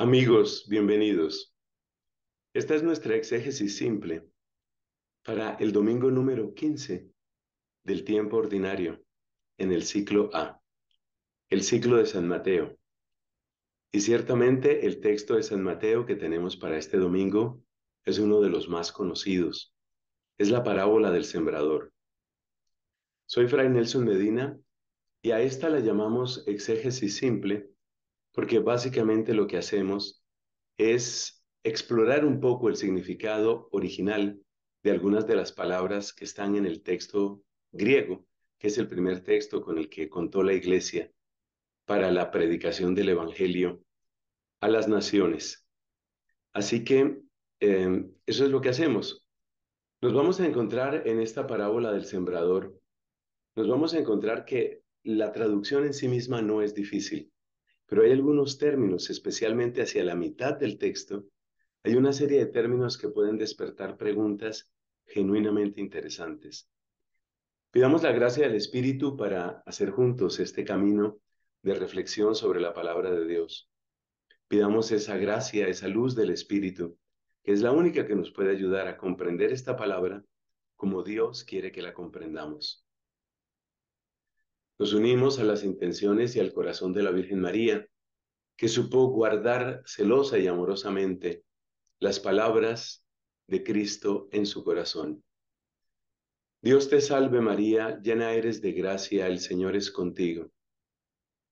Amigos, bienvenidos. Esta es nuestra exégesis simple para el domingo número 15 del tiempo ordinario en el ciclo A, el ciclo de San Mateo. Y ciertamente el texto de San Mateo que tenemos para este domingo es uno de los más conocidos. Es la parábola del sembrador. Soy Fray Nelson Medina y a esta la llamamos exégesis simple porque básicamente lo que hacemos es explorar un poco el significado original de algunas de las palabras que están en el texto griego, que es el primer texto con el que contó la iglesia para la predicación del Evangelio a las naciones. Así que eh, eso es lo que hacemos. Nos vamos a encontrar en esta parábola del sembrador, nos vamos a encontrar que la traducción en sí misma no es difícil pero hay algunos términos, especialmente hacia la mitad del texto, hay una serie de términos que pueden despertar preguntas genuinamente interesantes. Pidamos la gracia del Espíritu para hacer juntos este camino de reflexión sobre la palabra de Dios. Pidamos esa gracia, esa luz del Espíritu, que es la única que nos puede ayudar a comprender esta palabra como Dios quiere que la comprendamos. Nos unimos a las intenciones y al corazón de la Virgen María, que supo guardar celosa y amorosamente las palabras de Cristo en su corazón. Dios te salve María, llena eres de gracia, el Señor es contigo.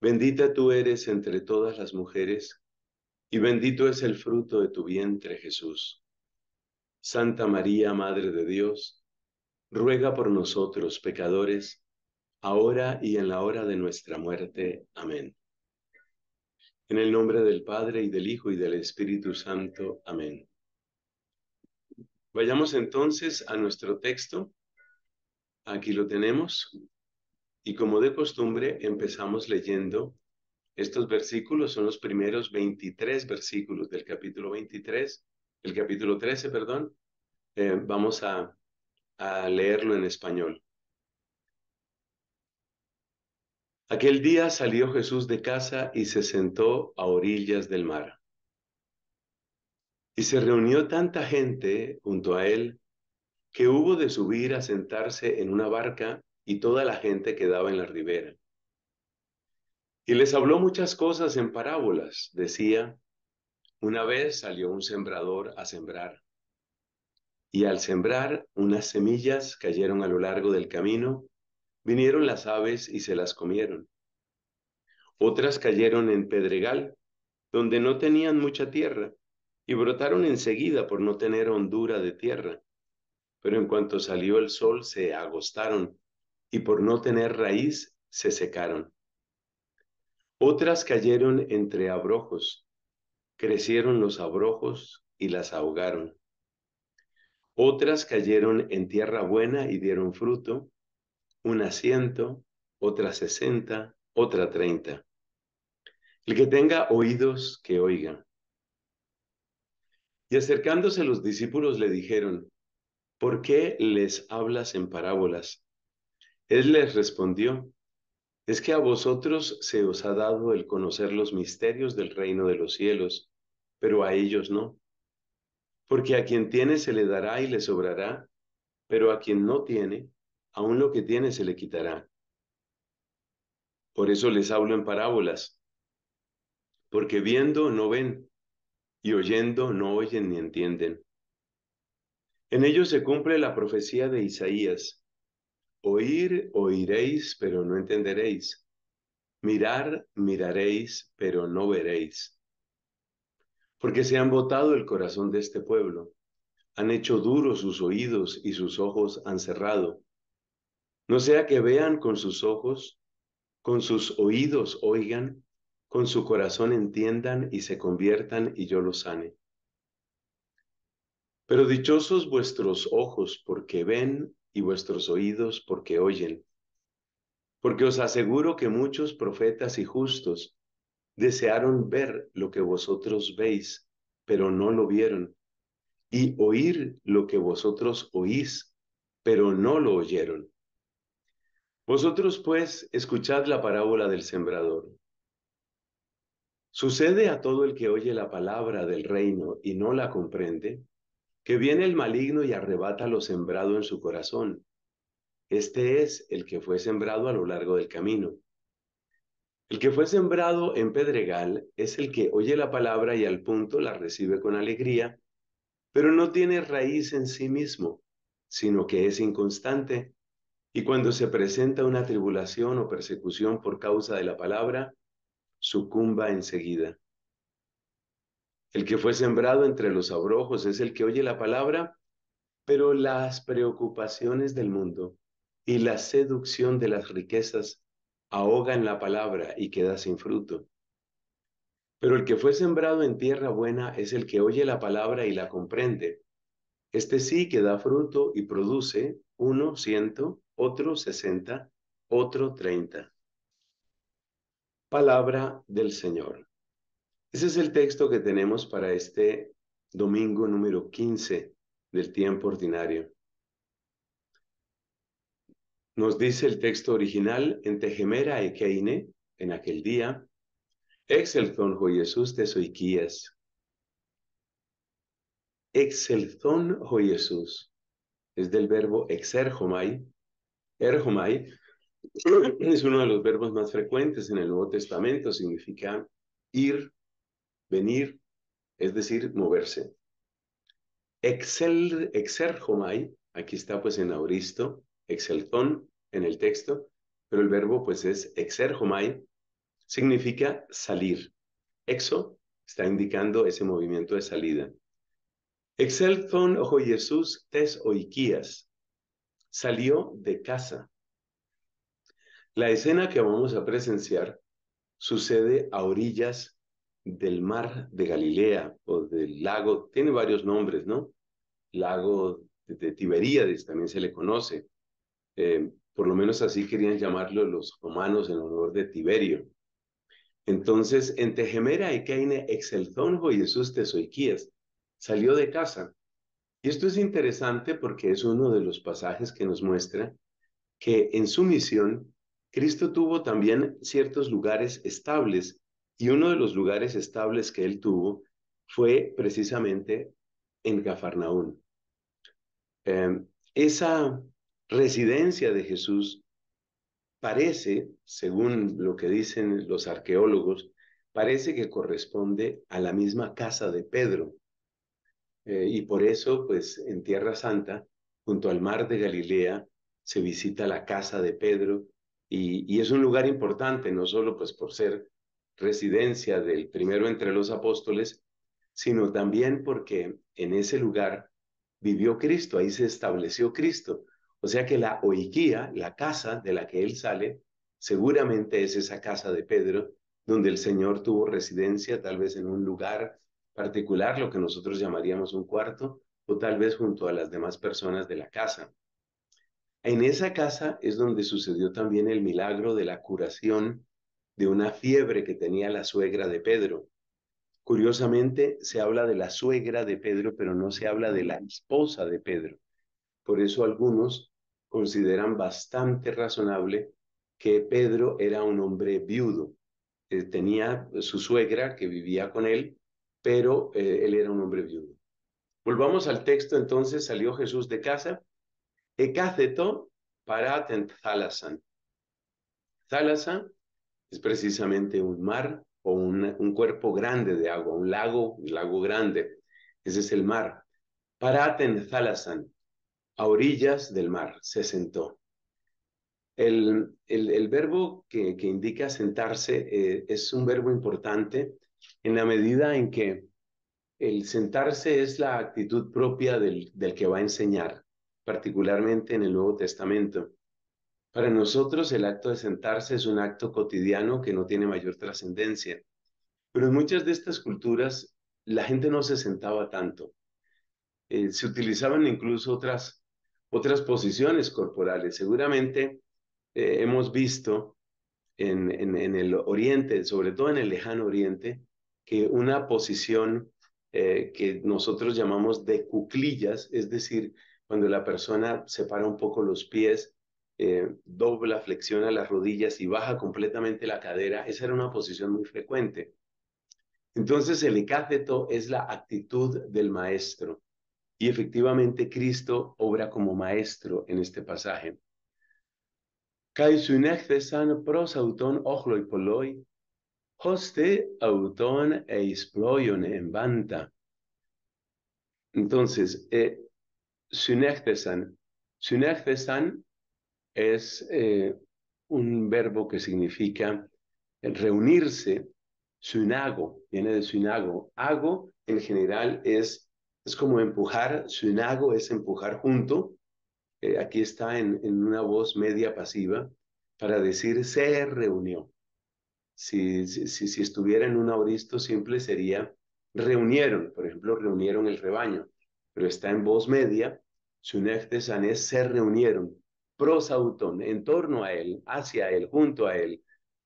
Bendita tú eres entre todas las mujeres, y bendito es el fruto de tu vientre Jesús. Santa María, Madre de Dios, ruega por nosotros pecadores, ahora y en la hora de nuestra muerte. Amén. En el nombre del Padre y del Hijo y del Espíritu Santo. Amén. Vayamos entonces a nuestro texto. Aquí lo tenemos. Y como de costumbre, empezamos leyendo estos versículos. Son los primeros 23 versículos del capítulo 23, el capítulo 13, perdón. Eh, vamos a leerlo en español. Aquel día salió Jesús de casa y se sentó a orillas del mar. Y se reunió tanta gente junto a él que hubo de subir a sentarse en una barca y toda la gente quedaba en la ribera. Y les habló muchas cosas en parábolas. Decía, una vez salió un sembrador a sembrar. Y al sembrar, unas semillas cayeron a lo largo del camino Vinieron las aves y se las comieron. Otras cayeron en pedregal, donde no tenían mucha tierra, y brotaron enseguida por no tener hondura de tierra. Pero en cuanto salió el sol se agostaron, y por no tener raíz se secaron. Otras cayeron entre abrojos, crecieron los abrojos y las ahogaron. Otras cayeron en tierra buena y dieron fruto, una ciento, otra sesenta, otra treinta. El que tenga oídos, que oiga. Y acercándose los discípulos le dijeron, ¿por qué les hablas en parábolas? Él les respondió, es que a vosotros se os ha dado el conocer los misterios del reino de los cielos, pero a ellos no. Porque a quien tiene se le dará y le sobrará, pero a quien no tiene, aún lo que tiene se le quitará. Por eso les hablo en parábolas, porque viendo no ven, y oyendo no oyen ni entienden. En ellos se cumple la profecía de Isaías. Oír, oiréis, pero no entenderéis. Mirar, miraréis, pero no veréis. Porque se han botado el corazón de este pueblo, han hecho duros sus oídos y sus ojos han cerrado no sea que vean con sus ojos, con sus oídos oigan, con su corazón entiendan y se conviertan y yo los sane. Pero dichosos vuestros ojos porque ven y vuestros oídos porque oyen. Porque os aseguro que muchos profetas y justos desearon ver lo que vosotros veis, pero no lo vieron, y oír lo que vosotros oís, pero no lo oyeron. Vosotros pues escuchad la parábola del sembrador. Sucede a todo el que oye la palabra del reino y no la comprende, que viene el maligno y arrebata lo sembrado en su corazón. Este es el que fue sembrado a lo largo del camino. El que fue sembrado en pedregal es el que oye la palabra y al punto la recibe con alegría, pero no tiene raíz en sí mismo, sino que es inconstante y cuando se presenta una tribulación o persecución por causa de la palabra, sucumba enseguida. El que fue sembrado entre los abrojos es el que oye la palabra, pero las preocupaciones del mundo y la seducción de las riquezas ahogan la palabra y queda sin fruto. Pero el que fue sembrado en tierra buena es el que oye la palabra y la comprende. Este sí que da fruto y produce uno ciento, otro sesenta. otro treinta. Palabra del Señor. Ese es el texto que tenemos para este domingo número 15 del tiempo ordinario. Nos dice el texto original, en Tejemera e Keine, en aquel día, exelzon hoy Jesús te soiquías. Jesús es del verbo exerjomai, Erjomai es uno de los verbos más frecuentes en el Nuevo Testamento, significa ir, venir, es decir, moverse. Excel, exerjomai, aquí está pues en auristo, exeltón en el texto, pero el verbo pues es exerjomai, significa salir. Exo está indicando ese movimiento de salida. Exelton ojo Jesús tes oikías, salió de casa. La escena que vamos a presenciar sucede a orillas del mar de Galilea o del lago, tiene varios nombres, ¿no? Lago de Tiberíades también se le conoce. Eh, por lo menos así querían llamarlo los romanos en honor de Tiberio. Entonces, en Tejemera y Caine y Jesús de salió de casa y Esto es interesante porque es uno de los pasajes que nos muestra que en su misión Cristo tuvo también ciertos lugares estables y uno de los lugares estables que él tuvo fue precisamente en Cafarnaún. Em, esa residencia de Jesús parece, según lo que dicen los arqueólogos, parece que corresponde a la misma casa de Pedro. Eh, y por eso, pues en Tierra Santa, junto al mar de Galilea, se visita la casa de Pedro y, y es un lugar importante, no solo pues por ser residencia del primero entre los apóstoles, sino también porque en ese lugar vivió Cristo, ahí se estableció Cristo. O sea que la oiquía, la casa de la que él sale, seguramente es esa casa de Pedro, donde el Señor tuvo residencia, tal vez en un lugar particular, lo que nosotros llamaríamos un cuarto, o tal vez junto a las demás personas de la casa. En esa casa es donde sucedió también el milagro de la curación de una fiebre que tenía la suegra de Pedro. Curiosamente, se habla de la suegra de Pedro, pero no se habla de la esposa de Pedro. Por eso algunos consideran bastante razonable que Pedro era un hombre viudo. Eh, tenía su suegra que vivía con él, pero eh, él era un hombre viudo. Volvamos al texto, entonces salió Jesús de casa, ecáceto para para Zalasan. es precisamente un mar o un, cuerpo grande de agua, un lago, un lago grande. Ese es el mar. Para en a orillas del mar, se sentó. El, el, verbo que, indica sentarse eh, es un verbo importante en la medida en que el sentarse es la actitud propia del, del que va a enseñar, particularmente en el Nuevo Testamento. Para nosotros el acto de sentarse es un acto cotidiano que no tiene mayor trascendencia, pero en muchas de estas culturas la gente no se sentaba tanto. Eh, se utilizaban incluso otras, otras posiciones corporales. Seguramente eh, hemos visto en, en, el Oriente, sobre todo en el lejano Oriente, que una posición eh, que nosotros llamamos de cuclillas, es decir, cuando la persona separa un poco los pies, eh, dobla, flexiona las rodillas y baja completamente la cadera, esa era una posición muy frecuente. Entonces el ecáceto es la actitud del maestro y efectivamente Cristo obra como maestro en este pasaje hoste autón e en banta. Entonces, eh, synectesan. es eh, un verbo que significa reunirse. Synago viene de synago. Hago, en general, es, es como empujar. Sunago es empujar junto. Eh, aquí está en, en una voz media pasiva para decir se reunió. Si, si, estuviera en un auristo simple sería reunieron, por ejemplo, reunieron el rebaño, pero está en voz media, se reunieron, prosautón, en torno a él, hacia él, junto a él,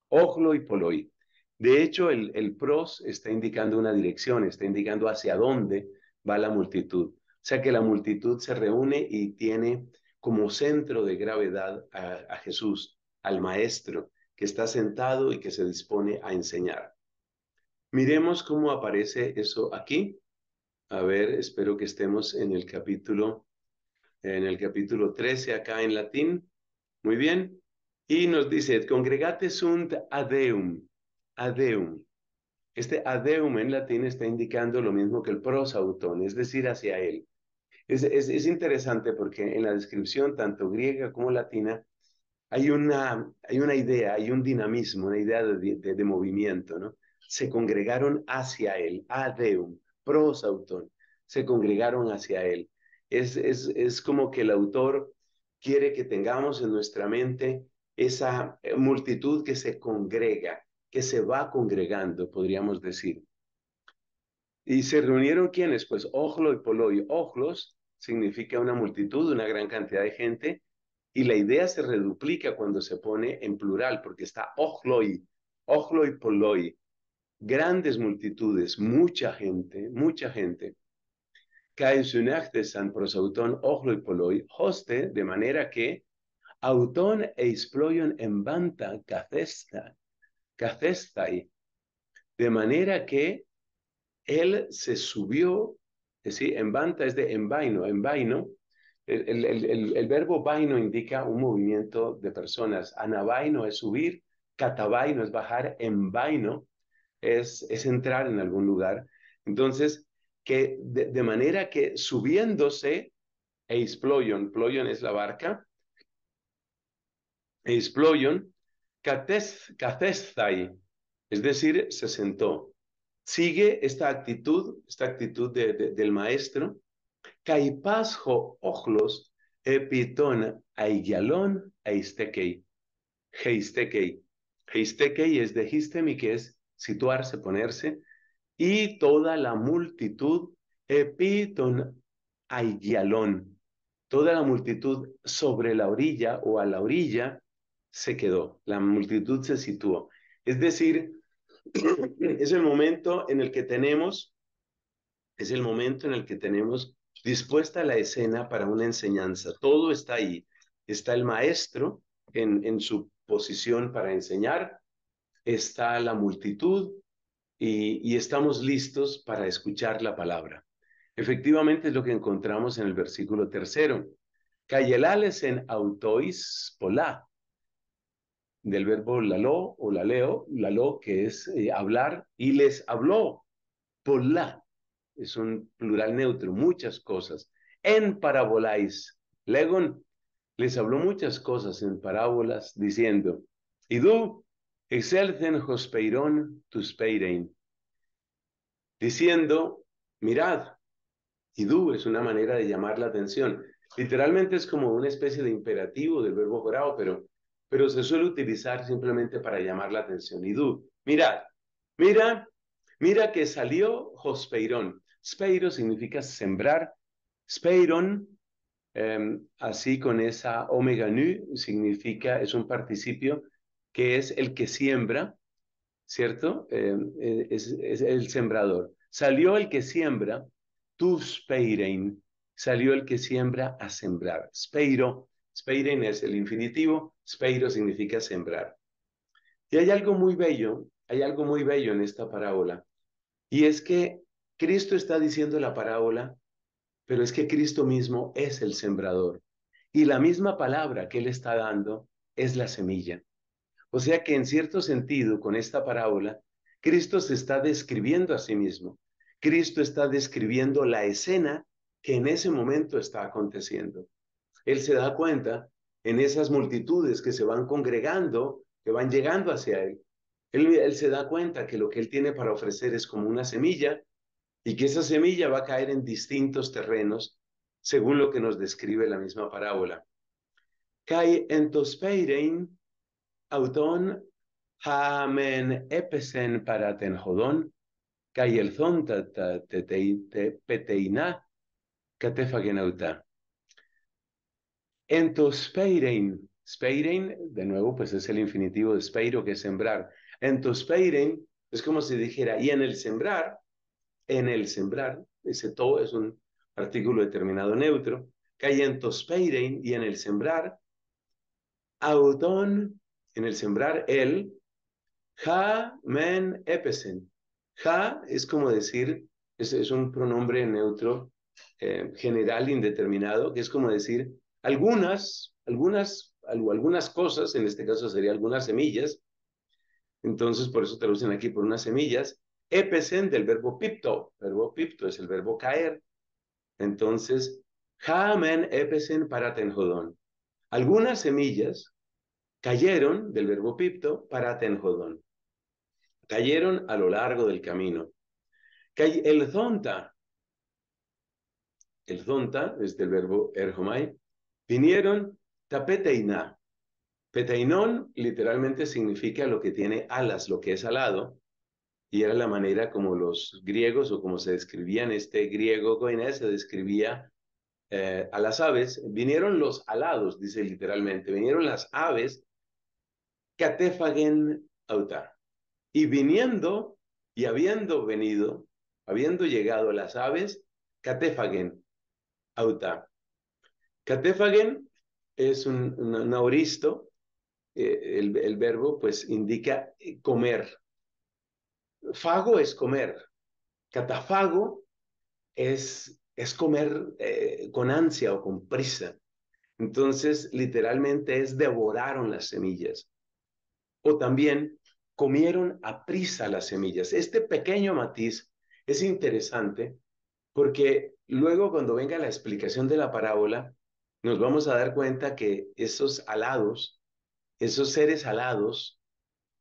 ojlo y poloi. De hecho, el, pros está indicando una dirección, está indicando hacia dónde va la multitud. O sea que la multitud se reúne y tiene como centro de gravedad a Jesús, al Maestro, que está sentado y que se dispone a enseñar. Miremos cómo aparece eso aquí. A ver, espero que estemos en el capítulo en el capítulo 13 acá en latín. Muy bien. Y nos dice, congregate sunt adeum, adeum. Este adeum en latín está indicando lo mismo que el prosautón, es decir, hacia él. es interesante porque en la descripción, tanto griega como latina, hay una, hay una idea, hay un dinamismo, una idea de, movimiento, ¿no? Se congregaron hacia él, adeum, pros se congregaron hacia él. Es, es como que el autor quiere que tengamos en nuestra mente esa eh, multitud que se congrega, que se va congregando, podríamos decir. ¿Y se reunieron quiénes? Pues Ojlo y Poloy. Ojlos significa una multitud, una gran cantidad de gente, y la idea se reduplica cuando se pone en plural, porque está ochloi, ochloi poloi, grandes multitudes, mucha gente, mucha gente. de san prosauton ochloi poloi, hoste, de manera que auton e en banta cacesta, cacestai, de manera que él se subió, es decir, en banta es de envaino, envaino, el, verbo vaino indica un movimiento de personas. Anabaino es subir, Katabaino es bajar, en vaino es, es entrar en algún lugar. Entonces, que de, manera que subiéndose, eisployon, ployon es la barca, Eisployon kates es decir, se sentó. Sigue esta actitud, esta actitud del maestro, Caipasjo ojlos epiton aigyalón eistequei. Heistequei. Heistequei es de histemi, que es situarse, ponerse, y toda la multitud epiton aigyalón. Toda la multitud sobre la orilla o a la orilla se quedó, la multitud se situó. Es decir, es el momento en el que tenemos, es el momento en el que tenemos dispuesta la escena para una enseñanza. Todo está ahí. Está el maestro en, en su posición para enseñar, está la multitud y, estamos listos para escuchar la palabra. Efectivamente es lo que encontramos en el versículo tercero. Cayelales en autois polá, del verbo lalo o laleo, lalo que es eh, hablar, y les habló polá, es un plural neutro, muchas cosas. En parabolais. Legon les habló muchas cosas en parábolas, diciendo, Idú, excelcen hospeirón tus Diciendo, mirad, Idú es una manera de llamar la atención. Literalmente es como una especie de imperativo del verbo jorado. pero, pero se suele utilizar simplemente para llamar la atención. Idú, mirad, mira, mira que salió Jospeirón. Speiro significa sembrar. Speiron, em, así con esa omega nu, significa, es un participio que es el que siembra, ¿cierto? Em, e, es, es, el sembrador. Salió el que siembra, tu speirein, salió el que siembra a sembrar. Speiro, speirein es el infinitivo, speiro significa sembrar. Y hay algo muy bello, hay algo muy bello en esta parábola, y es que Cristo está diciendo la parábola, pero es que Cristo mismo es el sembrador. Y la misma palabra que él está dando es la semilla. O sea que en cierto sentido, con esta parábola, Cristo se está describiendo a sí mismo. Cristo está describiendo la escena que en ese momento está aconteciendo. Él se da cuenta en esas multitudes que se van congregando, que van llegando hacia él. Él, él se da cuenta que lo que él tiene para ofrecer es como una semilla y que esa semilla va a caer en distintos terrenos, según lo que nos describe la misma parábola. Kai entospeirein auton hamen epesen para cae kai elzon peteina catefagenauta. Entospeirein, speirein, de nuevo, pues es el infinitivo de speiro, que es sembrar. Entospeirein es como si dijera, y en el sembrar, en el sembrar, ese to es un artículo determinado neutro, tospeiden y en el sembrar, autón, en el sembrar, el, ja men epesen. Ja es como decir, es, es un pronombre neutro eh, general indeterminado, que es como decir algunas, algunas, algunas cosas, en este caso sería algunas semillas, entonces por eso traducen aquí por unas semillas, epesen del verbo pipto. El verbo pipto es el verbo caer. Entonces, jamen epesen para tenjodón. Algunas semillas cayeron del verbo pipto para tenjodón. Cayeron a lo largo del camino. El zonta, el zonta es del verbo erjomai, vinieron tapeteina. Peteinón literalmente significa lo que tiene alas, lo que es alado, y era la manera como los griegos o como se en este griego se describía eh, a las aves, vinieron los alados, dice literalmente, vinieron las aves, catefagen auta Y viniendo y habiendo venido, habiendo llegado las aves, catefagen auta Catefagen es un, un, auristo, eh, el, el verbo pues indica eh, comer, fago es comer, catafago es, es comer eh, con ansia o con prisa. Entonces, literalmente es devoraron las semillas. O también comieron a prisa las semillas. Este pequeño matiz es interesante porque luego cuando venga la explicación de la parábola, nos vamos a dar cuenta que esos alados, esos seres alados,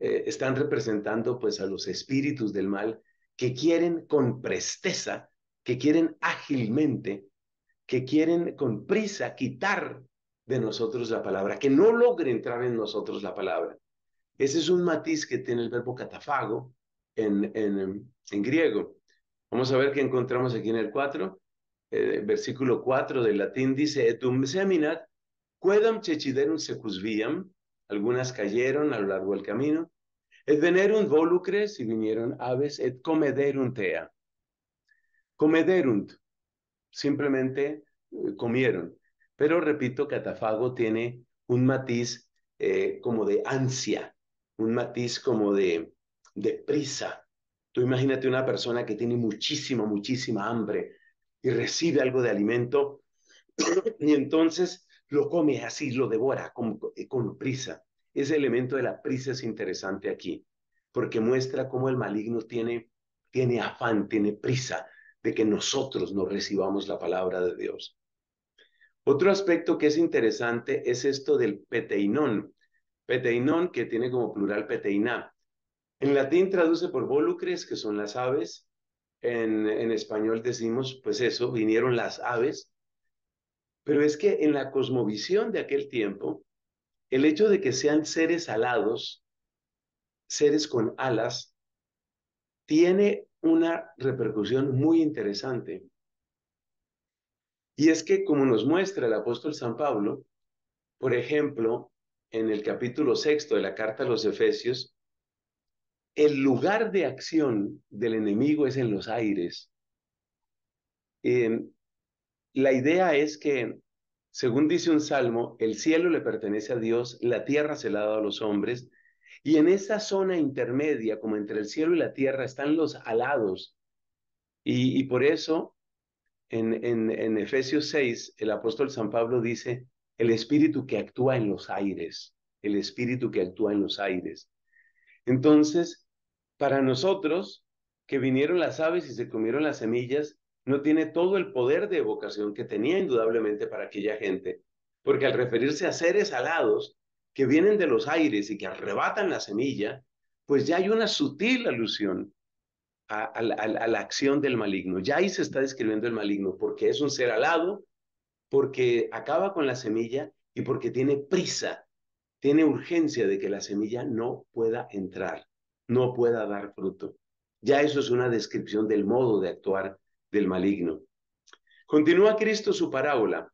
eh, están representando pues a los espíritus del mal que quieren con presteza, que quieren ágilmente, que quieren con prisa quitar de nosotros la palabra, que no logre entrar en nosotros la palabra. Ese es un matiz que tiene el verbo catafago en, en, en griego. Vamos a ver qué encontramos aquí en el 4. Eh, versículo 4 del latín dice, etum seminat, quedam chechiderum secus viam, algunas cayeron a lo largo del camino. Et venerunt volucres y vinieron aves, et comederunt ea. Comederunt, simplemente eh, comieron. Pero repito, catafago tiene un matiz eh, como de ansia, un matiz como de, de prisa. Tú imagínate una persona que tiene muchísima, muchísima hambre y recibe algo de alimento y entonces lo come así, lo devora eh, con, prisa. Ese elemento de la prisa es interesante aquí, porque muestra cómo el maligno tiene, tiene afán, tiene prisa de que nosotros no recibamos la palabra de Dios. Otro aspecto que es interesante es esto del peteinón. Peteinón que tiene como plural peteiná. En latín traduce por volucres, que son las aves. En, en español decimos, pues eso, vinieron las aves. Pero es que en la cosmovisión de aquel tiempo, el hecho de que sean seres alados, seres con alas, tiene una repercusión muy interesante. Y es que, como nos muestra el apóstol San Pablo, por ejemplo, en el capítulo sexto de la carta a los Efesios, el lugar de acción del enemigo es en los aires. Eh, la idea es que, según dice un salmo, el cielo le pertenece a Dios, la tierra se la ha dado a los hombres, y en esa zona intermedia, como entre el cielo y la tierra, están los alados. Y, por eso, en, en, en Efesios 6, el apóstol San Pablo dice, el espíritu que actúa en los aires, el espíritu que actúa en los aires. Entonces, para nosotros, que vinieron las aves y se comieron las semillas, no tiene todo el poder de evocación que tenía indudablemente para aquella gente, porque al referirse a seres alados que vienen de los aires y que arrebatan la semilla, pues ya hay una sutil alusión a, a, la acción del maligno. Ya ahí se está describiendo el maligno, porque es un ser alado, porque acaba con la semilla y porque tiene prisa, tiene urgencia de que la semilla no pueda entrar, no pueda dar fruto. Ya eso es una descripción del modo de actuar del maligno. Continúa Cristo su parábola.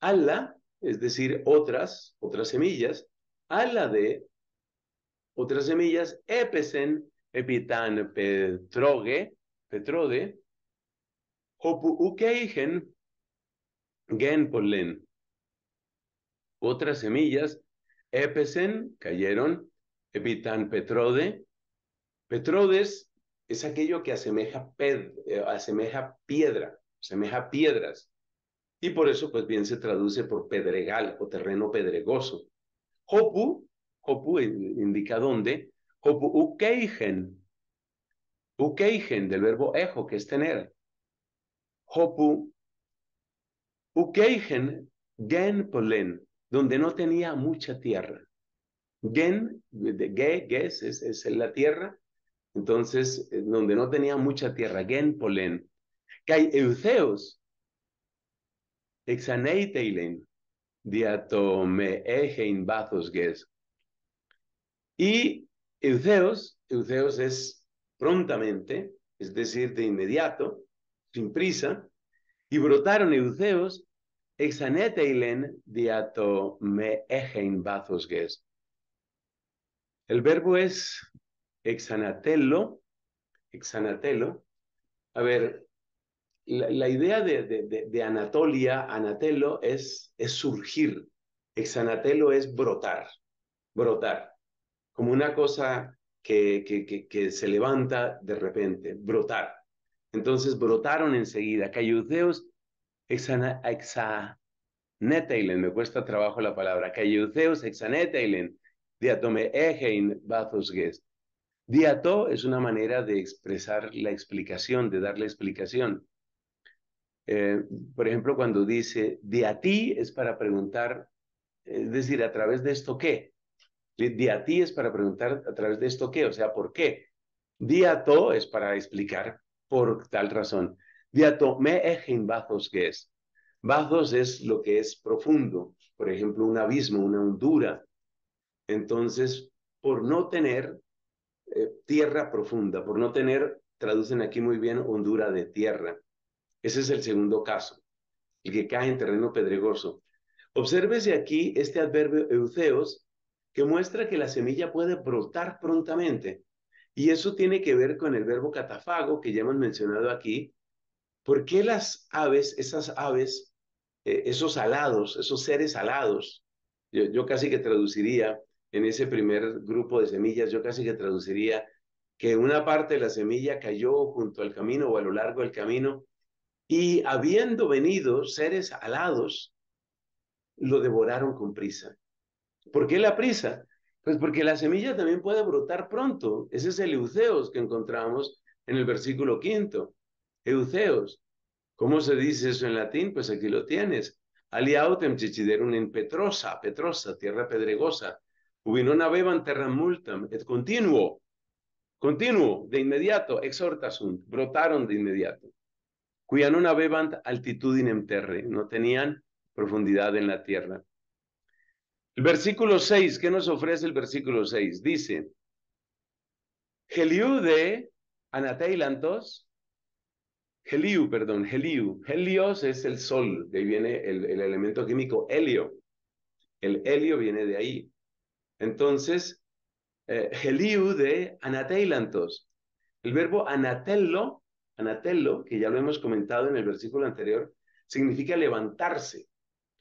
Ala, es decir, otras, otras semillas, ala de otras semillas, epesen, epitan, petroge, petrode, hopu ukeigen, gen polen. Otras semillas, epesen, cayeron, epitan, petrode, petrodes, es aquello que asemeja, eh, asemeja piedra, asemeja piedras. Y por eso, pues bien se traduce por pedregal o terreno pedregoso. Hopu, Hopu indica dónde, Hopu ukeigen, ukeigen del verbo ejo, que es tener. Hopu ukeigen gen polen, donde no tenía mucha tierra. Gen, de ge, es, es la tierra, entonces, donde no tenía mucha tierra, gen Genpolen, Kai Euceus, Exaneiteilen, Diatome Egein Bazos Ges. Y euceos, euceos es prontamente, es decir, de inmediato, sin prisa, y brotaron Euceus, Exaneteilen, Diatome Egein Bazos Ges. El verbo es Exanatelo, Exanatelo, a ver, la, idea de, Anatolia, Anatelo, es, es surgir, Exanatelo es brotar, brotar, como una cosa que, se levanta de repente, brotar. Entonces brotaron enseguida, cayudeos, exana, me cuesta trabajo la palabra, cayudeos exanetailen, diatome egein bathos gest. Diato es una manera de expresar la explicación, de dar la explicación. Eh, por ejemplo, cuando dice diatí es para preguntar, es decir, a través de esto qué. Diatí es para preguntar a través de esto qué, o sea, ¿por qué? Diato es para explicar por tal razón. Diato me ejen bazos que es. Bazos es lo que es profundo, por ejemplo, un abismo, una hondura. Entonces, por no tener, eh, tierra profunda, por no tener, traducen aquí muy bien, hondura de tierra. Ese es el segundo caso, el que cae en terreno pedregoso. Obsérvese aquí este adverbio euceos, que muestra que la semilla puede brotar prontamente. Y eso tiene que ver con el verbo catafago que ya hemos mencionado aquí. ¿Por qué las aves, esas aves, eh, esos alados, esos seres alados, yo, yo casi que traduciría en ese primer grupo de semillas, yo casi que traduciría que una parte de la semilla cayó junto al camino o a lo largo del camino, y habiendo venido seres alados, lo devoraron con prisa. ¿Por qué la prisa? Pues porque la semilla también puede brotar pronto. Ese es el euceos que encontramos en el versículo quinto. Euceos. ¿Cómo se dice eso en latín? Pues aquí lo tienes. Aliautem chichiderum en Petrosa, Petrosa, tierra pedregosa non avevan terra multam, et continuo, continuo, de inmediato, exhortasunt, brotaron de inmediato. Cuya non altitud altitudinem terre, no tenían profundidad en la tierra. El versículo 6, ¿qué nos ofrece el versículo 6? Dice, Heliu de Anateilantos, Heliu, perdón, Heliu. Helios es el sol, de ahí viene el, el elemento químico helio. El helio viene de ahí. Entonces, Heliu eh, de anateilantos. El verbo anatello, anatello, que ya lo hemos comentado en el versículo anterior, significa levantarse.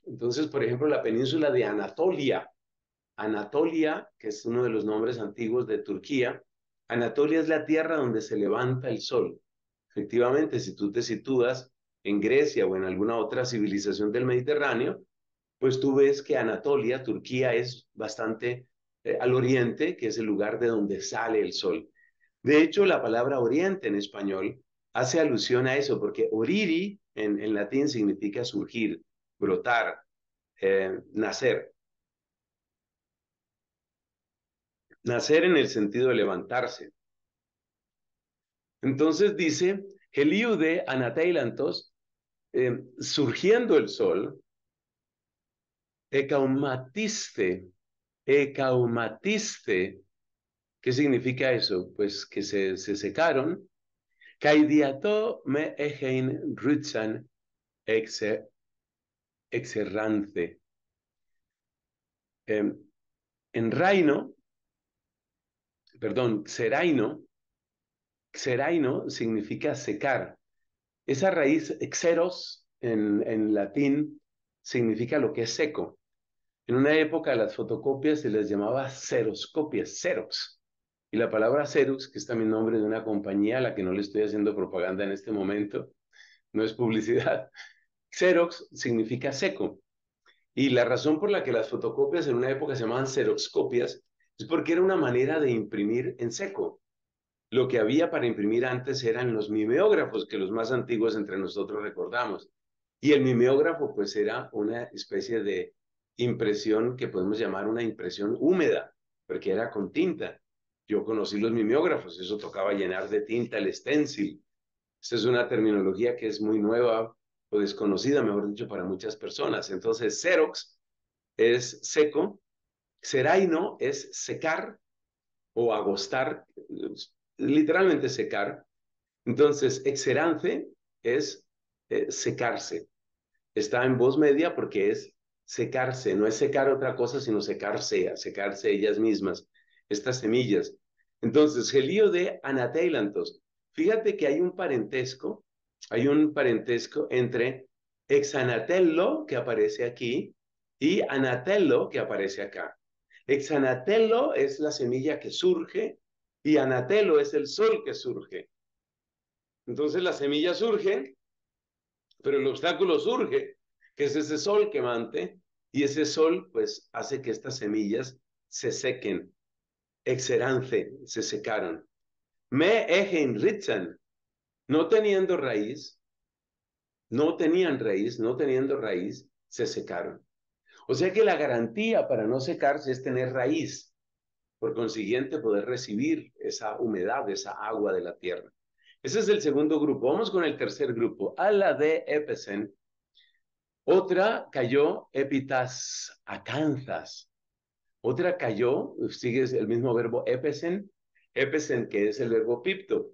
Entonces, por ejemplo, la península de Anatolia. Anatolia, que es uno de los nombres antiguos de Turquía, Anatolia es la tierra donde se levanta el sol. Efectivamente, si tú te sitúas en Grecia o en alguna otra civilización del Mediterráneo, pues tú ves que Anatolia, Turquía, es bastante eh, al oriente, que es el lugar de donde sale el sol. De hecho, la palabra oriente en español hace alusión a eso, porque oriri en, latín significa surgir, brotar, eh, nacer. Nacer en el sentido de levantarse. Entonces dice, Heliude Anateilantos, eh, surgiendo el sol, ecaumatiste Ecaumatiste. ¿Qué significa eso? Pues que se, secaron. Caidiato me egein rutsan exerrance. Em, en Reino, perdón, Xeraino, Xeraino significa secar. Esa raíz xeros en, en latín significa lo que es seco. En una época las fotocopias se les llamaba ceroscopias, Xerox. Y la palabra Xerox, que es también nombre de una compañía a la que no le estoy haciendo propaganda en este momento, no es publicidad. Xerox significa seco. Y la razón por la que las fotocopias en una época se llamaban xeroscopias es porque era una manera de imprimir en seco. Lo que había para imprimir antes eran los mimeógrafos, que los más antiguos entre nosotros recordamos. Y el mimeógrafo pues era una especie de impresión que podemos llamar una impresión húmeda, porque era con tinta. Yo conocí los mimeógrafos, eso tocaba llenar de tinta el stencil. Esta es una terminología que es muy nueva o desconocida, mejor dicho, para muchas personas. Entonces, Xerox es seco, Seraino es secar o agostar, literalmente secar. Entonces, exerance es eh, secarse. Está en voz media porque es secarse, no es secar otra cosa, sino secarse, secarse ellas mismas, estas semillas. Entonces, el lío de anatelantos. Fíjate que hay un parentesco, hay un parentesco entre exanatello, que aparece aquí, y anatello, que aparece acá. Exanatello es la semilla que surge y anatelo es el sol que surge. Entonces la semilla surge, pero el obstáculo surge, que es ese sol quemante, y ese sol, pues, hace que estas semillas se sequen. Exerance, se secaron. Me ritzan. no teniendo raíz, no tenían raíz, no teniendo raíz, se secaron. O sea que la garantía para no secarse es tener raíz. Por consiguiente, poder recibir esa humedad, esa agua de la tierra. Ese es el segundo grupo. Vamos con el tercer grupo. A de Epesen, otra cayó epitas acanzas. Otra cayó, sigues el mismo verbo epesen, epesen que es el verbo pipto.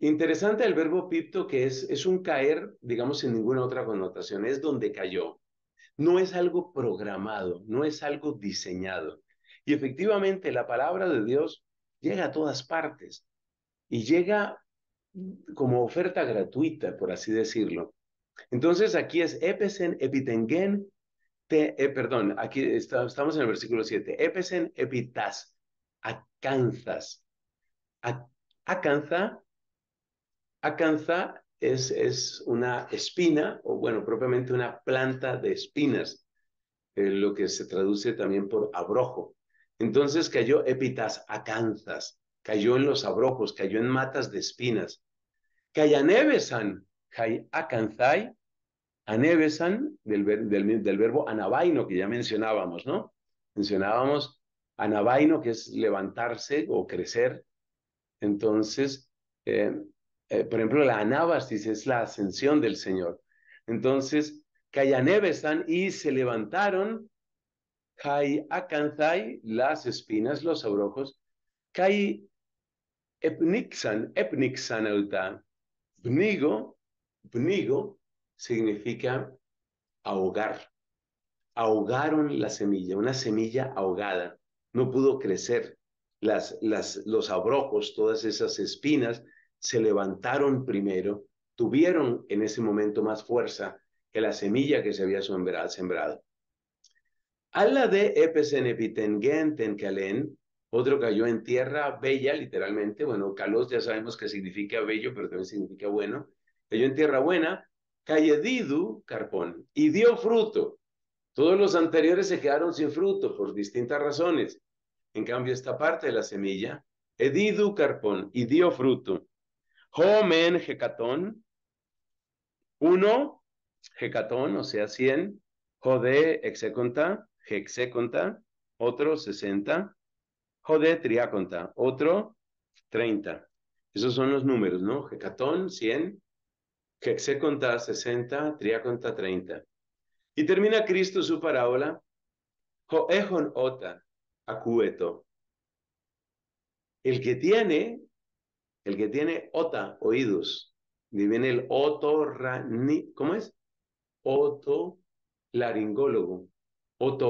Interesante el verbo pipto que es, es un caer, digamos, sin ninguna otra connotación, es donde cayó. No es algo programado, no es algo diseñado. Y efectivamente la palabra de Dios llega a todas partes y llega como oferta gratuita, por así decirlo. Entonces aquí es epesen epitengen, eh, perdón, aquí estamos en el versículo 7. Epesen epitas, Acanzas. Acanza alcanza es, es una espina, o bueno, propiamente una planta de espinas, eh, lo que se traduce también por abrojo. Entonces cayó epitas, Acanzas, cayó en los abrojos, cayó en matas de espinas. Cayanevesan, Jai akanzai, anebesan, del, verbo anabaino, que ya mencionábamos, ¿no? Mencionábamos anabaino, que es levantarse o crecer. Entonces, eh, eh, por ejemplo, la anabasis es la ascensión del Señor. Entonces, cayanebesan y se levantaron, kai akanzai, las espinas, los abrojos, kai epnixan, epnixan Pnigo significa ahogar. Ahogaron la semilla, una semilla ahogada. No pudo crecer. Las, las, los abrojos, todas esas espinas, se levantaron primero, tuvieron en ese momento más fuerza que la semilla que se había sembrado. la de epesen en calen, otro cayó en tierra bella, literalmente. Bueno, calos ya sabemos que significa bello, pero también significa bueno cayó en tierra buena, edidu Carpón, y dio fruto. Todos los anteriores se quedaron sin fruto por distintas razones. En cambio, esta parte de la semilla, Edidu Carpón, y dio fruto. Homen Hecatón, uno, Hecatón, o sea, cien. Jode Execonta, Hexeconta, otro, sesenta. Jode Triaconta, otro, treinta. Esos son los números, ¿no? Hecatón, cien se conta 60, Triá conta 30. Y termina Cristo su parábola. Joejon ota acueto. El que tiene, el que tiene ota, oídos. viene el otorrani, ¿cómo es? Oto laringólogo.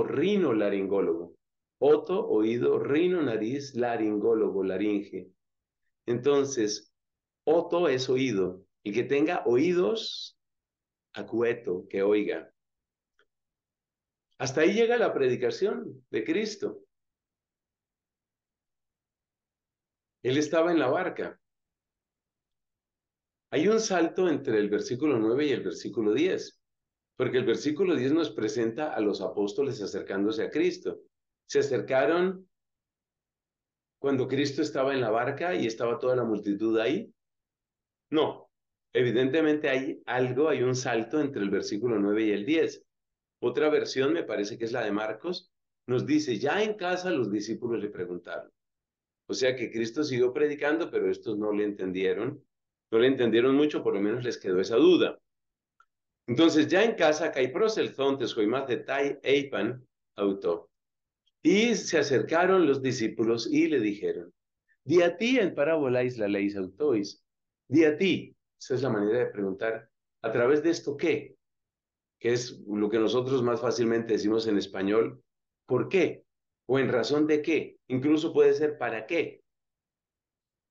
rino, laringólogo. Oto, oído, rino, nariz, laringólogo, laringe. Entonces, oto es oído, y que tenga oídos, acueto, que oiga. Hasta ahí llega la predicación de Cristo. Él estaba en la barca. Hay un salto entre el versículo 9 y el versículo 10, porque el versículo 10 nos presenta a los apóstoles acercándose a Cristo. Se acercaron cuando Cristo estaba en la barca y estaba toda la multitud ahí. No, Evidentemente hay algo, hay un salto entre el versículo 9 y el 10. Otra versión, me parece que es la de Marcos, nos dice, ya en casa los discípulos le preguntaron. O sea que Cristo siguió predicando, pero estos no le entendieron. No le entendieron mucho, por lo menos les quedó esa duda. Entonces, ya en casa, Caipros el Zontes, de Tai Eipan, auto. Y se acercaron los discípulos y le dijeron, di a ti en parábolais la ley autois, di a ti, esa es la manera de preguntar, ¿a través de esto qué? Que es lo que nosotros más fácilmente decimos en español, ¿por qué? ¿O en razón de qué? Incluso puede ser ¿para qué?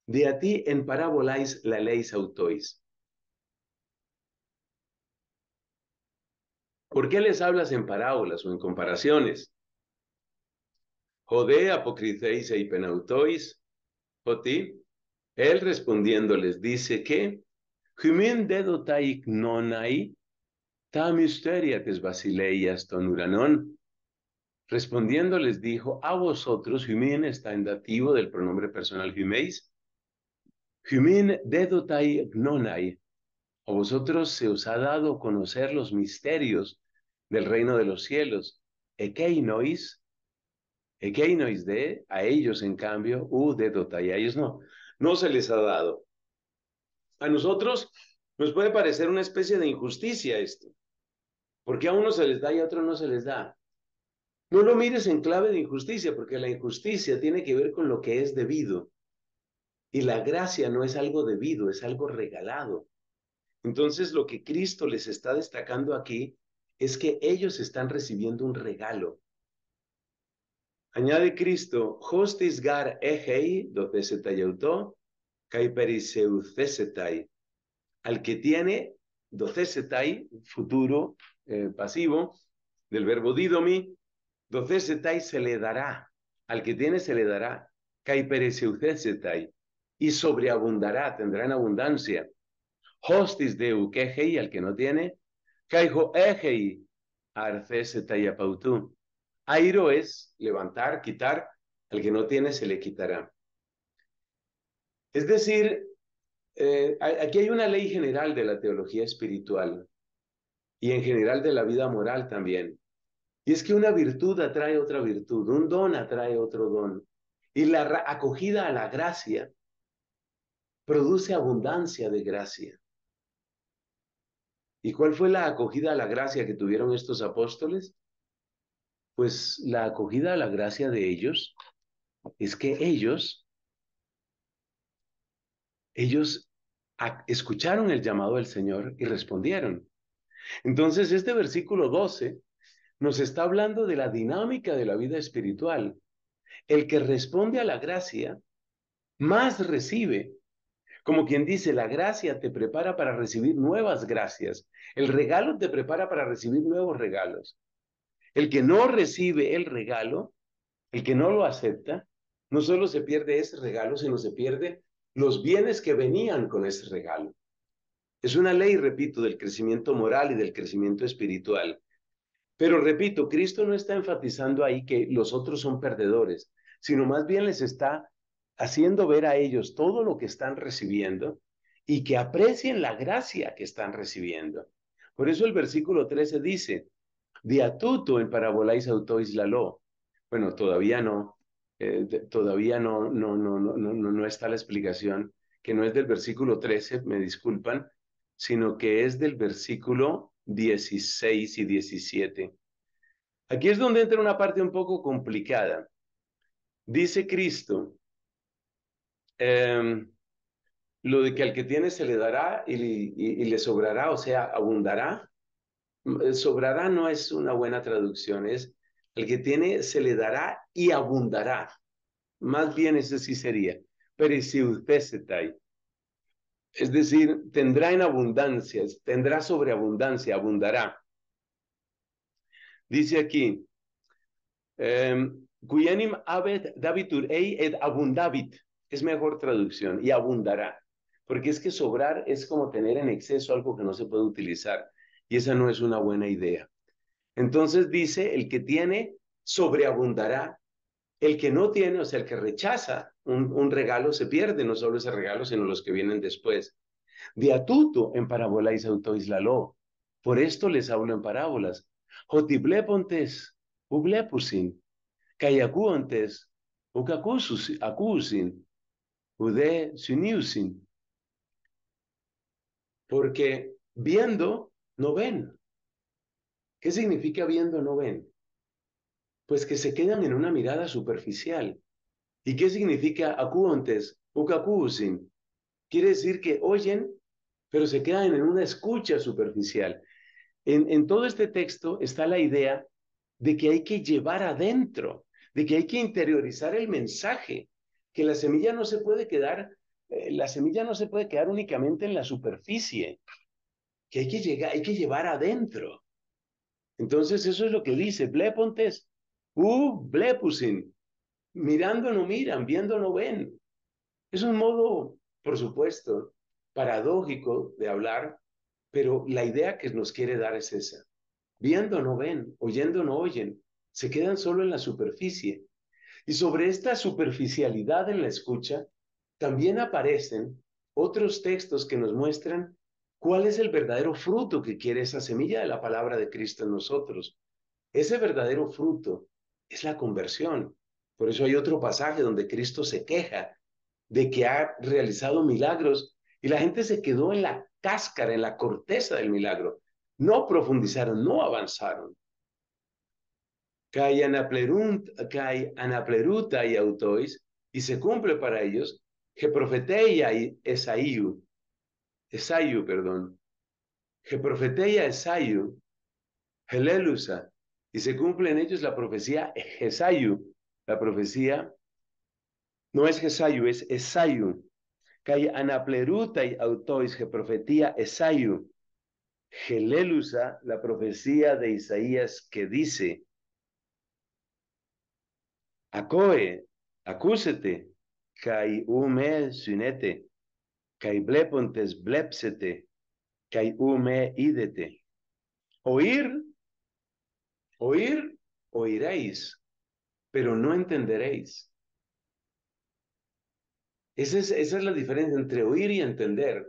De a ti en parábolas la ley autois. ¿Por qué les hablas en parábolas o en comparaciones? Jode apocriteis e o ti él respondiendo les dice que Χυμήν δε το τα ta misteria tes Basileias ton uranon. Respondiendo les dijo, a vosotros, Jumín está en dativo del pronombre personal Jumeis, Jumín dedotai gnonai, a vosotros se os ha dado conocer los misterios del reino de los cielos, ekeinois, ekeinois de, a ellos en cambio, u dedotai, a ellos no, no se les ha dado. A nosotros nos puede parecer una especie de injusticia esto, porque a uno se les da y a otro no se les da. No lo mires en clave de injusticia, porque la injusticia tiene que ver con lo que es debido. Y la gracia no es algo debido, es algo regalado. Entonces lo que Cristo les está destacando aquí es que ellos están recibiendo un regalo. Añade Cristo, hostis gar egei, donde se al que tiene docesetai, futuro eh, pasivo, del verbo didomi, docesetai se le dará, al que tiene se le dará, y sobreabundará, tendrán abundancia. Hostis de ukegei, al que no tiene, Kaiho egei, arcesetai apautú. Airo es levantar, quitar, al que no tiene se le quitará. Es decir, eh, aquí hay una ley general de la teología espiritual y en general de la vida moral también. Y es que una virtud atrae otra virtud, un don atrae otro don. Y la acogida a la gracia produce abundancia de gracia. ¿Y cuál fue la acogida a la gracia que tuvieron estos apóstoles? Pues la acogida a la gracia de ellos es que ellos ellos escucharon el llamado del Señor y respondieron. Entonces, este versículo 12 nos está hablando de la dinámica de la vida espiritual. El que responde a la gracia, más recibe. Como quien dice, la gracia te prepara para recibir nuevas gracias. El regalo te prepara para recibir nuevos regalos. El que no recibe el regalo, el que no lo acepta, no solo se pierde ese regalo, sino se pierde los bienes que venían con ese regalo. Es una ley, repito, del crecimiento moral y del crecimiento espiritual. Pero repito, Cristo no está enfatizando ahí que los otros son perdedores, sino más bien les está haciendo ver a ellos todo lo que están recibiendo y que aprecien la gracia que están recibiendo. Por eso el versículo 13 dice, diatuto en parabolais autois la lo. Bueno, todavía no, eh, todavía no, no, no, no, no, no está la explicación, que no es del versículo 13, me disculpan, sino que es del versículo 16 y 17. Aquí es donde entra una parte un poco complicada. Dice Cristo, em, lo de que al que tiene se le dará y, y, le sobrará, o sea, abundará. Mm, eh, sobrará no es una buena traducción, es el que tiene se le dará y abundará. Más bien eso sí sería. Es decir, tendrá en abundancia, tendrá sobreabundancia, abundará. Dice aquí, em, Cuyanim abet davitur ei et abundavit. Es mejor traducción, y abundará. Porque es que sobrar es como tener en exceso algo que no se puede utilizar. Y esa no es una buena idea. Entonces dice, el que tiene, sobreabundará. El que no tiene, o sea, el que rechaza un, regalo, se pierde no solo ese regalo, sino los que vienen después. Diatuto en parábola y autoislaló. Por esto les hablo en parábolas. Jotiblepontes, ublepusin, ude suniusin. Porque viendo, no ven. ¿Qué significa viendo no ven? Pues que se quedan en una mirada superficial. ¿Y qué significa acuontes, sin? Quiere decir que oyen, pero se quedan en una escucha superficial. En, todo este texto está la idea de que hay que llevar adentro, de que hay que interiorizar el mensaje, que la semilla no se puede quedar, eh, la semilla no se puede quedar únicamente en la superficie, que hay que llegar, hay que llevar adentro. Entonces eso es lo que dice, blepontes, uh, blepusin, mirando no miran, viendo no ven. Es un modo, por supuesto, paradójico de hablar, pero la idea que nos quiere dar es esa. Viendo no ven, oyendo no oyen, se quedan solo en la superficie. Y sobre esta superficialidad en la escucha, también aparecen otros textos que nos muestran cuál es el verdadero fruto que quiere esa semilla de la palabra de Cristo en nosotros. Ese verdadero fruto es la conversión. Por eso hay otro pasaje donde Cristo se queja de que ha realizado milagros y la gente se quedó en la cáscara, en la corteza del milagro. No profundizaron, no avanzaron. anapleruta y autois, y se cumple para ellos, que profeteia Esayu, perdón, que profetea Esayu, Helelusa, y se cumple en ellos la profecía Esayu, la profecía no es Esayu, es Esayu, que anapleruta y autois que profetía Esayu, Helelusa, la profecía de Isaías que dice, Acoe, acúsete, kai ume sinete. Kai blepontes blepsete, idete. Oír, oír, oiréis, pero no entenderéis. es, esa es la diferencia entre oír y entender.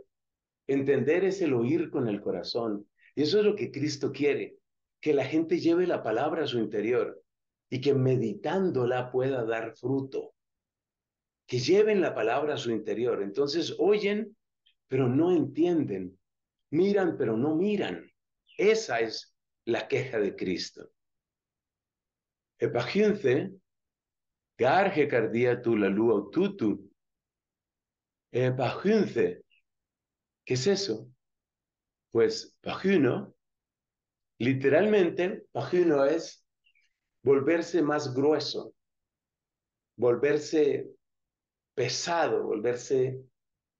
Entender es el oír con el corazón. Y eso es lo que Cristo quiere, que la gente lleve la palabra a su interior y que meditándola pueda dar fruto que lleven la palabra a su interior. Entonces oyen, pero no entienden. Miran, pero no miran. Esa es la queja de Cristo. Epagiense, garge la lua tutu. Epagiense, ¿qué es eso? Pues pajuno, literalmente, pajuno es volverse más grueso, volverse pesado, volverse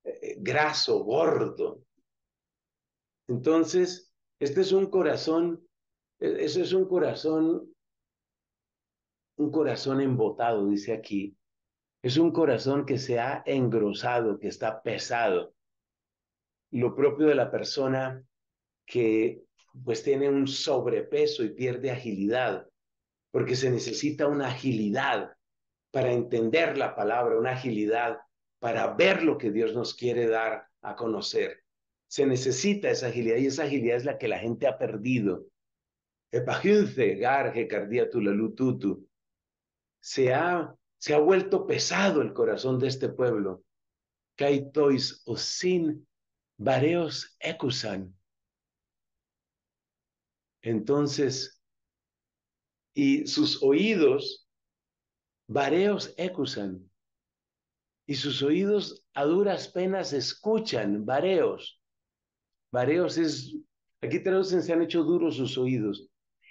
eh, graso, gordo. Entonces, este es un corazón, e-, eso es un corazón, un corazón embotado, dice aquí. Es un corazón que se ha engrosado, que está pesado. Lo propio de la persona que pues tiene un sobrepeso y pierde agilidad, porque se necesita una agilidad para entender la palabra, una agilidad para ver lo que Dios nos quiere dar a conocer. Se necesita esa agilidad y esa agilidad es la que la gente ha perdido. Se ha, se ha vuelto pesado el corazón de este pueblo. Kaitois osin bareos ekusan. Entonces, y sus oídos Vareos ecusan. Y sus oídos a duras penas escuchan Vareos, vareos es, aquí traducen, se han hecho duros sus oídos.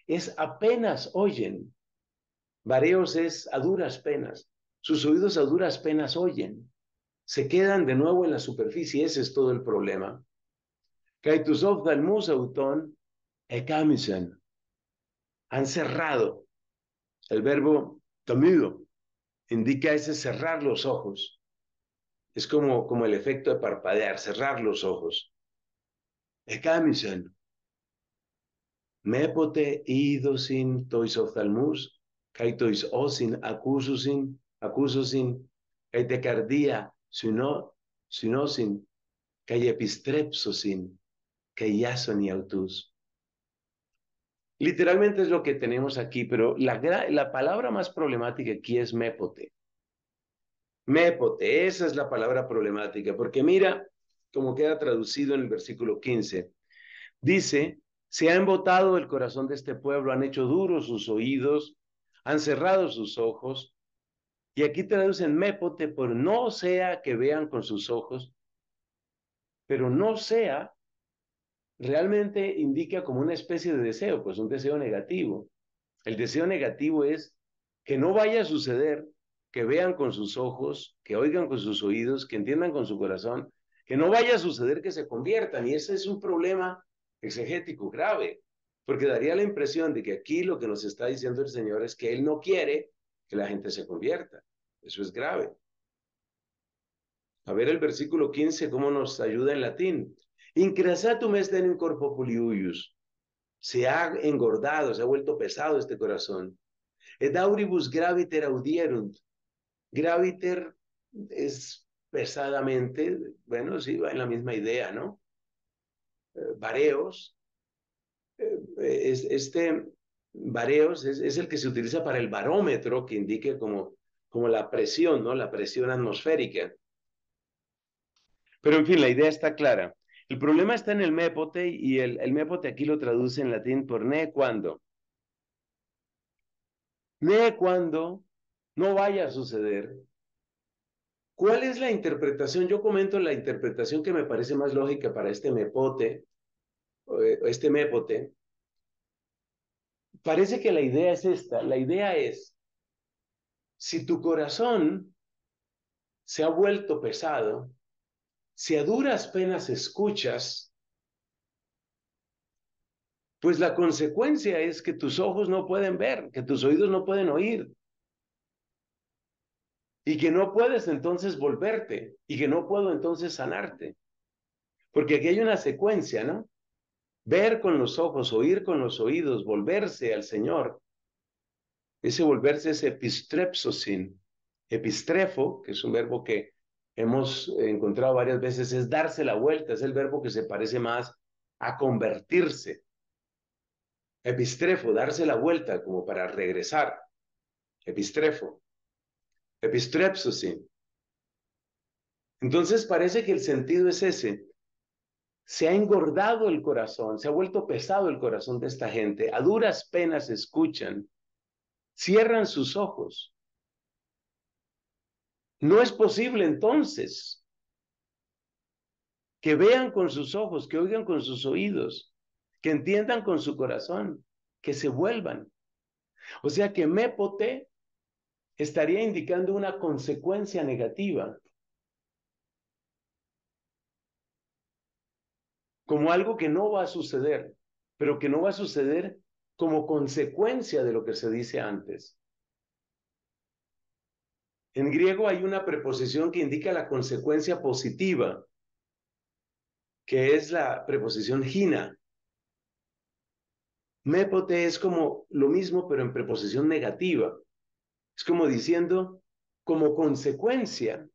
Es apenas oyen. Vareos es a duras penas. Sus oídos a duras penas oyen. Se quedan de nuevo en la superficie. Ese es todo el problema. Kaitusov Dalmus Auton Ekamisen. Han cerrado. El verbo tamido indica ese cerrar los ojos. Es como, como el efecto de parpadear, cerrar los ojos. Ekamisen. Mepote idosin tois oftalmus, kaitois osin acusosin, acususin, kaitecardia, sino, sinosin, kai son y autus. Literalmente es lo que tenemos aquí, pero la, palabra más problemática aquí es mépote. Mépote, esa es la palabra problemática, porque mira cómo queda traducido en el versículo 15. Dice, se ha embotado el corazón de este pueblo, han hecho duros sus oídos, han cerrado sus ojos. Y aquí traducen mépote por no sea que vean con sus ojos, pero no sea realmente indica como una especie de deseo, pues un deseo negativo. El deseo negativo es que no vaya a suceder, que vean con sus ojos, que oigan con sus oídos, que entiendan con su corazón, que no vaya a suceder que se conviertan. Y ese es un problema exegético grave, porque daría la impresión de que aquí lo que nos está diciendo el Señor es que Él no quiere que la gente se convierta. Eso es grave. A ver el versículo 15, cómo nos ayuda en latín. Incrasatum est en corpo Se ha engordado, se ha vuelto pesado este corazón. Et auribus graviter audierunt. Graviter es pesadamente, bueno, sí, va en la misma idea, ¿no? Eh, vareos. Eh, eh, este vareos es, el que se utiliza para el barómetro que indique como, como la presión, ¿no? La presión atmosférica. Pero en fin, la idea está clara. El problema está en el mépote, y el, el aquí lo traduce en latín por ne cuando. Ne cuando no vaya a suceder. ¿Cuál es la interpretación? Yo comento la interpretación que me parece más lógica para este mepote, eh, este mepote. Parece que la idea es esta. La idea es, si tu corazón se ha vuelto pesado, si a duras penas escuchas, pues la consecuencia es que tus ojos no pueden ver, que tus oídos no pueden oír, y que no puedes entonces volverte, y que no puedo entonces sanarte. Porque aquí hay una secuencia, ¿no? Ver con los ojos, oír con los oídos, volverse al Señor. Ese volverse es epistrepsosin, epistrefo, que es un verbo que hemos encontrado varias veces es darse la vuelta, es el verbo que se parece más a convertirse. Epistrefo, darse la vuelta como para regresar. Epistrefo. sí. Entonces parece que el sentido es ese. Se ha engordado el corazón, se ha vuelto pesado el corazón de esta gente. A duras penas escuchan, cierran sus ojos no es posible entonces que vean con sus ojos, que oigan con sus oídos, que entiendan con su corazón, que se vuelvan. O sea que Mépote estaría indicando una consecuencia negativa, como algo que no va a suceder, pero que no va a suceder como consecuencia de lo que se dice antes. En griego hay una preposición que indica la consecuencia positiva, que es la preposición gina. Mépote es como lo mismo, pero en preposición negativa. Es como diciendo, como consecuencia.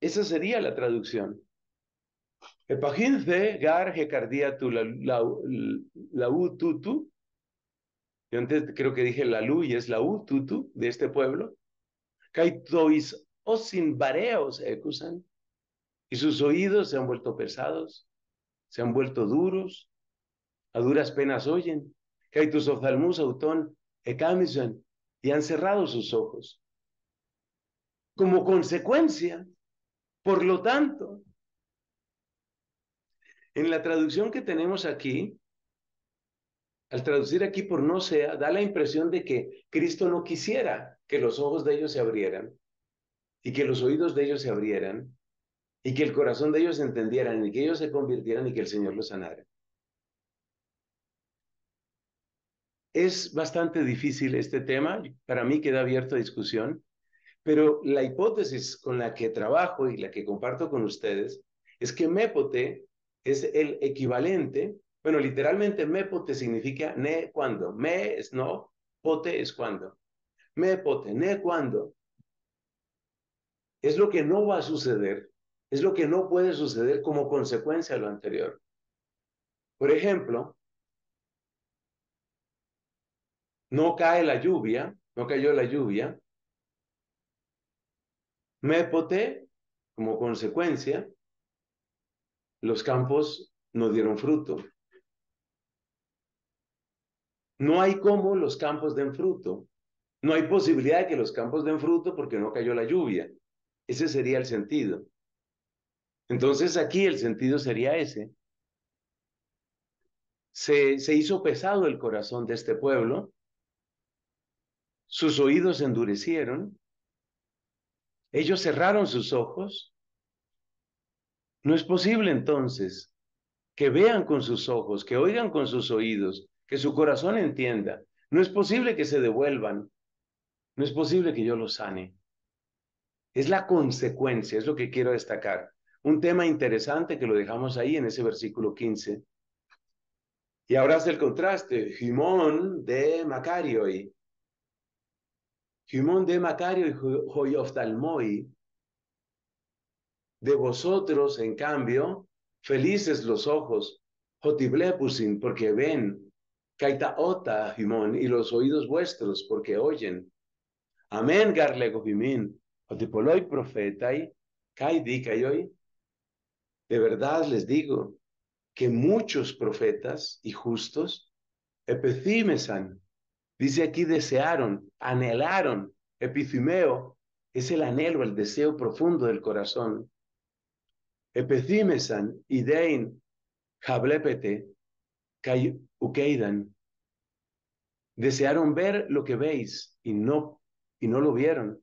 Esa sería la traducción. Epagince gar hecardia tu tutu. Yo antes creo que dije la lu y es la u, tutu, de este pueblo. Caitois bareos ecusan. Y sus oídos se han vuelto pesados, se han vuelto duros, a duras penas oyen. Y han cerrado sus ojos. Como consecuencia, por lo tanto, en la traducción que tenemos aquí, al traducir aquí por no sea, da la impresión de que Cristo no quisiera que los ojos de ellos se abrieran y que los oídos de ellos se abrieran y que el corazón de ellos se entendieran y que ellos se convirtieran y que el Señor los sanara. Es bastante difícil este tema, para mí queda abierto a discusión, pero la hipótesis con la que trabajo y la que comparto con ustedes es que Mépote es el equivalente bueno, literalmente me-pote significa ne cuando. Me es no, pote es cuando. Me-pote, ne cuando. Es lo que no va a suceder, es lo que no puede suceder como consecuencia de lo anterior. Por ejemplo, no cae la lluvia, no cayó la lluvia. Me-pote, como consecuencia, los campos no dieron fruto. No hay cómo los campos den fruto. No hay posibilidad de que los campos den fruto porque no cayó la lluvia. Ese sería el sentido. Entonces aquí el sentido sería ese. Se, se hizo pesado el corazón de este pueblo, sus oídos se endurecieron, ellos cerraron sus ojos. No es posible entonces que vean con sus ojos, que oigan con sus oídos, que su corazón entienda. No es posible que se devuelvan, no es posible que yo los sane. Es la consecuencia, es lo que quiero destacar. Un tema interesante que lo dejamos ahí en ese versículo 15. Y ahora hace el contraste, Jimón de Macario y Jimón de Macario y Joyoftalmoi, de vosotros, en cambio, felices los ojos, Jotiblepusin, porque ven, y los oídos vuestros, porque oyen. Amén, garlego Jimín. Otipoloi profetai, y hoy. De verdad les digo que muchos profetas y justos epicimesan. Dice aquí desearon, anhelaron. Epicimeo es el anhelo, el deseo profundo del corazón. y idein, jablepete, Ukeidan, desearon ver lo que veis y no, y no lo vieron.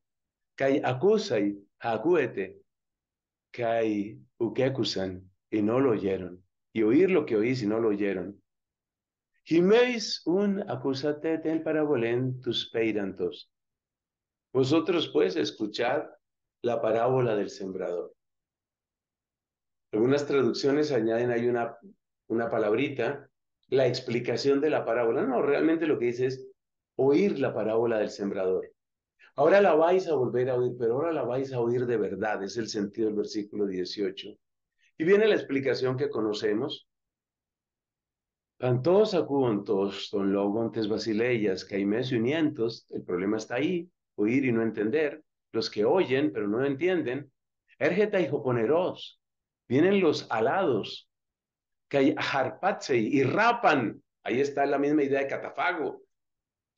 Kai akusai hakuete, kai ukekusan, y no lo oyeron. Y oír lo que oís y no lo oyeron. meis un acusate ten parabolén tus peirantos. Vosotros pues escuchad la parábola del sembrador. Algunas traducciones añaden ahí una, una palabrita la explicación de la parábola. No, realmente lo que dice es oír la parábola del sembrador. Ahora la vais a volver a oír, pero ahora la vais a oír de verdad, es el sentido del versículo 18. Y viene la explicación que conocemos. Tantos acuontos, son logontes basileias, caimes y unientos, el problema está ahí, oír y no entender, los que oyen pero no entienden. Ergeta y joponeros, vienen los alados, que y Rapan, ahí está la misma idea de Catafago,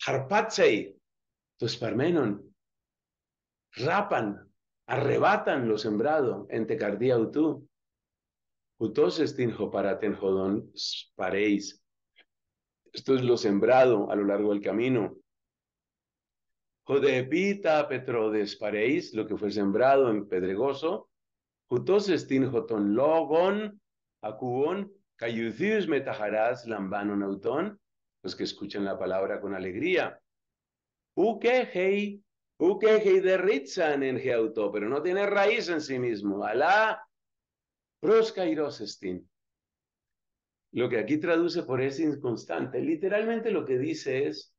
Harpatsei, parmenon. Rapan, arrebatan lo sembrado en Tecardía Utú. Utos estinjo para tenjodón paréis. Esto es lo sembrado a lo largo del camino. Jodepita petrodes desparéis lo que fue sembrado en Pedregoso. Utos estinjo ton logon acubón lambano nautón, los que escuchan la palabra con alegría. Ukehei, de derritzan en Geautó? pero no tiene raíz en sí mismo. Alá, proskairosestin. Lo que aquí traduce por es inconstante. Literalmente lo que dice es,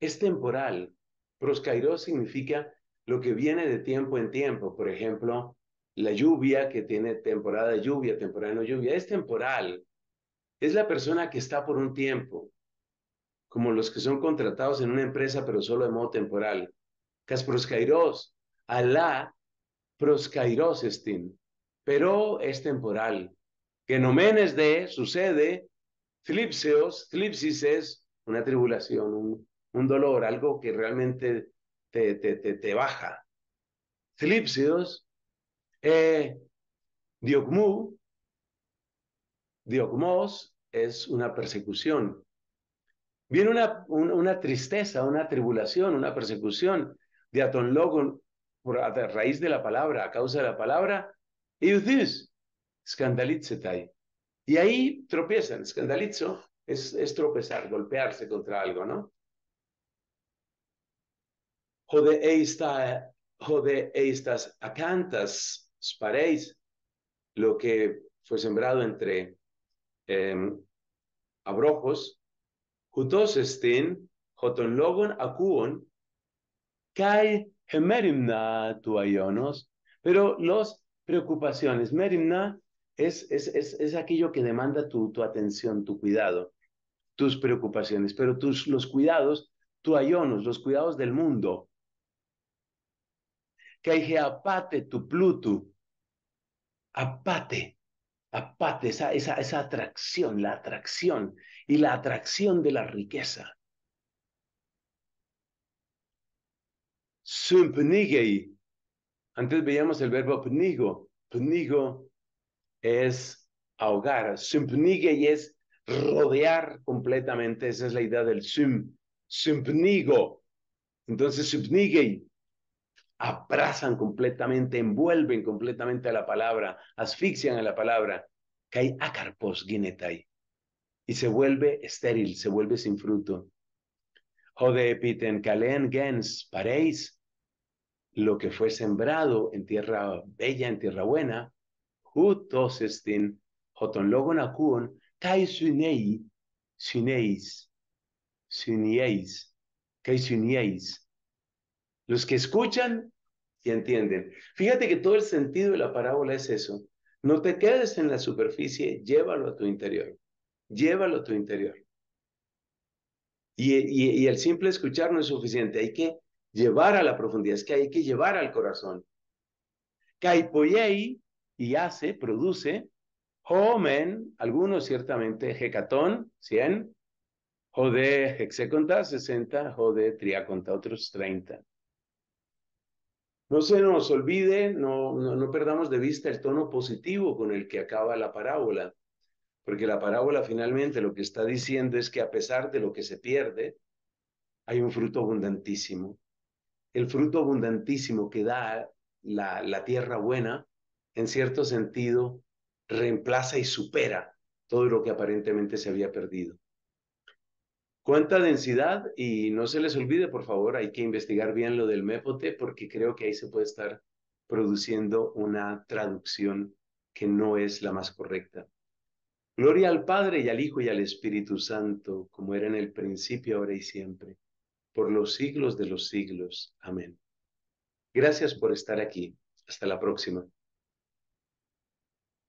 es temporal. Proskairos significa lo que viene de tiempo en tiempo. Por ejemplo, la lluvia que tiene temporada de lluvia, temporada no lluvia, es temporal. Es la persona que está por un tiempo, como los que son contratados en una empresa, pero solo de modo temporal. casproskairos Ala Alá proskairos estin, pero es temporal. Que de, sucede, flipseos, flipsis es una tribulación, un, un dolor, algo que realmente te, te, te, baja. Flipseos eh, es una persecución. Viene una, una, tristeza, una tribulación, una persecución. Diaton logon, por, a raíz de la palabra, a causa de la palabra, Y ahí tropiezan, escandalizo es, tropezar, golpearse contra algo, ¿no? Jode estas acantas lo que fue sembrado entre em, abrojos, Jutos Jotonlogon acuon, Kai tu ayonos, pero los preocupaciones, Merimna es, es, aquello que demanda tu, tu atención, tu cuidado, tus preocupaciones, pero tus, los cuidados tu ayonos, los cuidados del mundo, que dije, apate tu Pluto, apate, apate, esa, atracción, la atracción y la atracción de la riqueza. Sumpnigei, antes veíamos el verbo pnigo, pnigo es ahogar, sumpnigei es rodear completamente, esa es la idea del sum, sumpnigo. Entonces, sumpnigei, abrazan completamente, envuelven completamente a la palabra, asfixian a la palabra, acarpos y se vuelve estéril, se vuelve sin fruto. Jode epiten calen gens pareis, lo que fue sembrado en tierra bella, en tierra buena, hutos estin, hoton logon akun, kai sunei, suneis, sunieis, kai sunieis, los que escuchan y entienden. Fíjate que todo el sentido de la parábola es eso. No te quedes en la superficie, llévalo a tu interior. Llévalo a tu interior. Y, el simple escuchar no es suficiente, hay que llevar a la profundidad, es que hay que llevar al corazón. Caipoyei y hace, produce, homen, algunos ciertamente, hecatón, 100, jode hexeconta, 60, jode triaconta, otros 30. No se nos olvide, no, no, perdamos de vista el tono positivo con el que acaba la parábola, porque la parábola finalmente lo que está diciendo es que a pesar de lo que se pierde, hay un fruto abundantísimo. El fruto abundantísimo que da la, la tierra buena, en cierto sentido, reemplaza y supera todo lo que aparentemente se había perdido cuánta densidad y no se les olvide, por favor, hay que investigar bien lo del MEPOTE porque creo que ahí se puede estar produciendo una traducción que no es la más correcta. Gloria al Padre y al Hijo y al Espíritu Santo, como era en el principio, ahora y siempre, por los siglos de los siglos. Amén. Gracias por estar aquí. Hasta la próxima.